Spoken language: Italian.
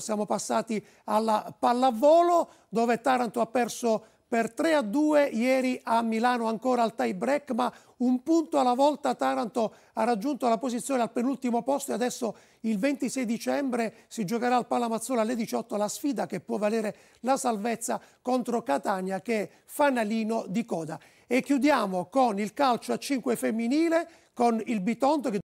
siamo passati alla pallavolo dove Taranto ha perso per 3 a 2 ieri a Milano ancora al tie break ma un punto alla volta Taranto ha raggiunto la posizione al penultimo posto e adesso il 26 dicembre si giocherà al Palamazzola alle 18 la sfida che può valere la salvezza contro Catania che è fanalino di coda e chiudiamo con il calcio a 5 femminile con il Bitonto che